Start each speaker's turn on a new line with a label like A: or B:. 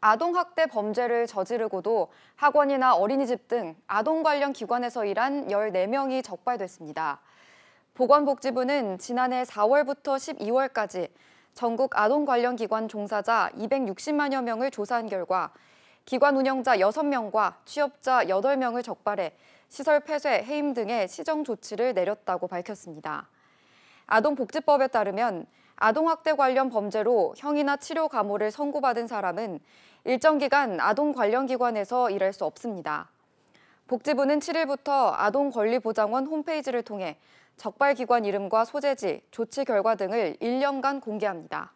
A: 아동학대 범죄를 저지르고도 학원이나 어린이집 등 아동 관련 기관에서 일한 14명이 적발됐습니다. 보건복지부는 지난해 4월부터 12월까지 전국 아동 관련 기관 종사자 260만여 명을 조사한 결과 기관 운영자 6명과 취업자 8명을 적발해 시설 폐쇄, 해임 등의 시정 조치를 내렸다고 밝혔습니다. 아동복지법에 따르면 아동학대 관련 범죄로 형이나 치료 감호를 선고받은 사람은 일정 기간 아동 관련 기관에서 일할 수 없습니다. 복지부는 7일부터 아동권리보장원 홈페이지를 통해 적발기관 이름과 소재지, 조치 결과 등을 1년간 공개합니다.